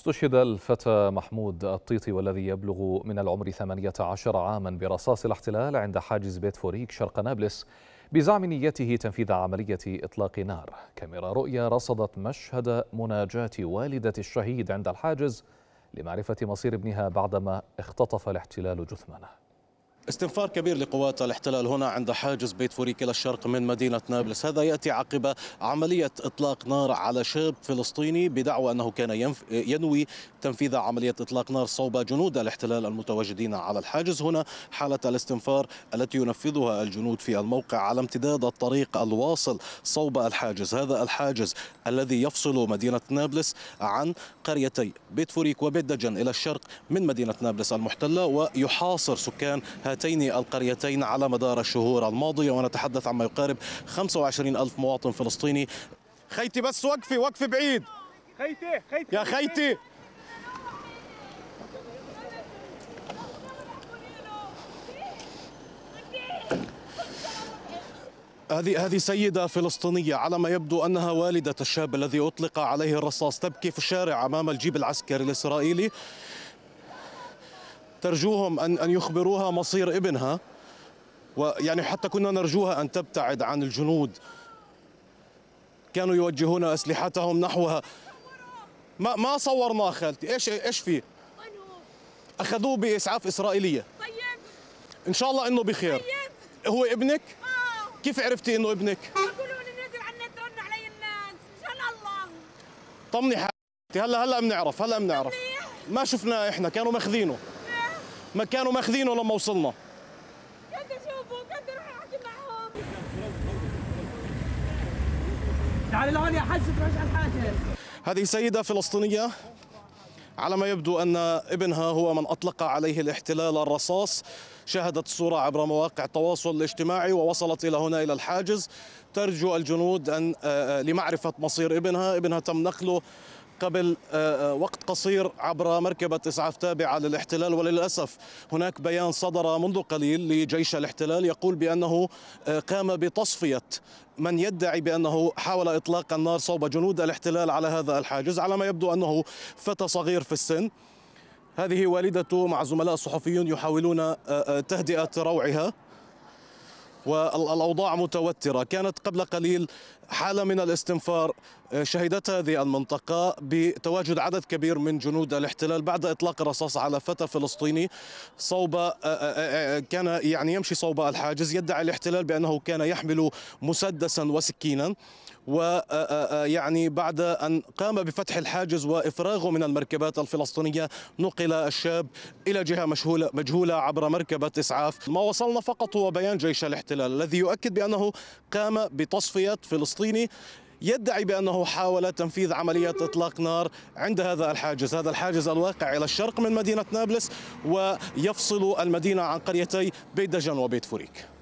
استشهد الفتى محمود الطيطي والذي يبلغ من العمر 18 عاما برصاص الاحتلال عند حاجز بيت فوريك شرق نابلس بزعم نيته تنفيذ عملية إطلاق نار كاميرا رؤيا رصدت مشهد مناجاة والدة الشهيد عند الحاجز لمعرفة مصير ابنها بعدما اختطف الاحتلال جثمانه استنفار كبير لقوات الاحتلال هنا عند حاجز بيت فوريك إلى الشرق من مدينة نابلس هذا يأتي عقب عملية إطلاق نار على شاب فلسطيني بدعوى أنه كان ينف... ينوي تنفيذ عملية إطلاق نار صوب جنود الاحتلال المتواجدين على الحاجز هنا حالة الاستنفار التي ينفذها الجنود في الموقع على امتداد الطريق الواصل صوب الحاجز هذا الحاجز الذي يفصل مدينة نابلس عن قريتي بيت فوريك وبيت دجن إلى الشرق من مدينة نابلس المحتلة ويحاصر سكان هذه هاتين القريتين على مدار الشهور الماضية ونتحدث عن ما يقارب 25 ألف مواطن فلسطيني خيتي بس وقفي وقفي بعيد خيتي خيتي يا خيتي هذه هذه سيدة فلسطينية على ما يبدو أنها والدة الشاب الذي أطلق عليه الرصاص تبكي في الشارع أمام الجيب العسكري الإسرائيلي ترجوهم أن أن يخبروها مصير ابنها ويعني حتى كنا نرجوها أن تبتعد عن الجنود كانوا يوجهون أسلحتهم نحوها ما ما صورناه خالتي ايش ايش في اخذوه باسعاف اسرائيليه طيب ان شاء الله انه بخير طيب هو ابنك آه. كيف عرفتي انه ابنك لي على النت رن علي الناس ان شاء الله طمني حالتي هلا هلا بنعرف هلا بنعرف ما شفناه احنا كانوا ماخذينه ما كانوا ماخذينه لما وصلنا احكي معهم لهون يا ترجع الحاجه هذه سيده فلسطينيه على ما يبدو ان ابنها هو من اطلق عليه الاحتلال الرصاص شهدت الصورة عبر مواقع التواصل الاجتماعي ووصلت إلى هنا إلى الحاجز ترجو الجنود أن آه، آه، لمعرفة مصير ابنها ابنها تم نقله قبل آه، وقت قصير عبر مركبة إسعاف تابعة للاحتلال وللأسف هناك بيان صدر منذ قليل لجيش الاحتلال يقول بأنه قام بتصفية من يدعي بأنه حاول إطلاق النار صوب جنود الاحتلال على هذا الحاجز على ما يبدو أنه فتى صغير في السن هذه والدته مع زملاء صحفيون يحاولون آه، آه، تهدئة روعها والأوضاع متوترة كانت قبل قليل حالة من الاستنفار آه، شهدتها هذه المنطقة بتواجد عدد كبير من جنود الاحتلال بعد إطلاق الرصاص على فتى فلسطيني صوب كان يعني يمشي صوب الحاجز يدعي الاحتلال بأنه كان يحمل مسدسا وسكينا ويعني آه، آه، آه، بعد أن قام بفتح الحاجز وإفراغه من المركبات الفلسطينية نقل الشاب إلى جهة مشهولة مجهولة عبر مركبة إسعاف ما وصلنا فقط هو بيان جيش الاحتلال الذي يؤكد بأنه قام بتصفية فلسطيني يدعي بأنه حاول تنفيذ عملية إطلاق نار عند هذا الحاجز هذا الحاجز الواقع إلى الشرق من مدينة نابلس ويفصل المدينة عن قريتي بيت دجن وبيت فوريك